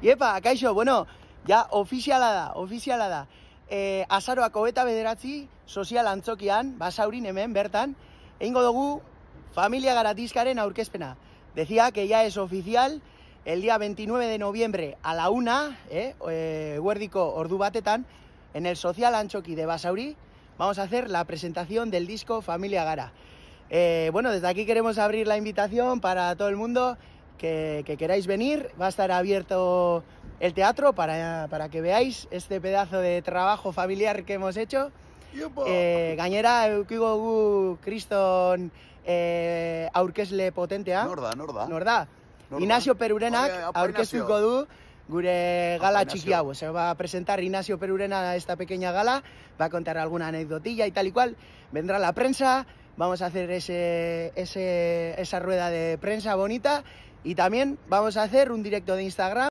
¡Yepa! Caicho, bueno, ya oficialada, oficialada. Eh, Asaro cobeta E, Social Anchoquian, bederatzi, sozial antzokian, basaurin hemen, bertan, egingo dugu familia garatizkaren aurkezpena. Decía que ya es oficial el día 29 de noviembre a la una, eh, eh en el social anchoqui de Basauri, vamos a hacer la presentación del disco Familia Gara. Eh, bueno, desde aquí queremos abrir la invitación para todo el mundo que, queráis venir. Va a estar abierto el teatro para, para que veáis este pedazo de trabajo familiar que hemos hecho. Eh, ...gañera... gainera, eukiko gu kriston eh, potente Norda, norda. Norda. norda. Perurenak aurkeztuko gure gala txiki Se va a presentar Ignacio Perurena a esta pequeña gala, va a contar alguna anécdotilla y tal y cual. Vendrá la prensa, vamos a hacer ese, ese, esa rueda de prensa bonita y también vamos a hacer un directo de Instagram.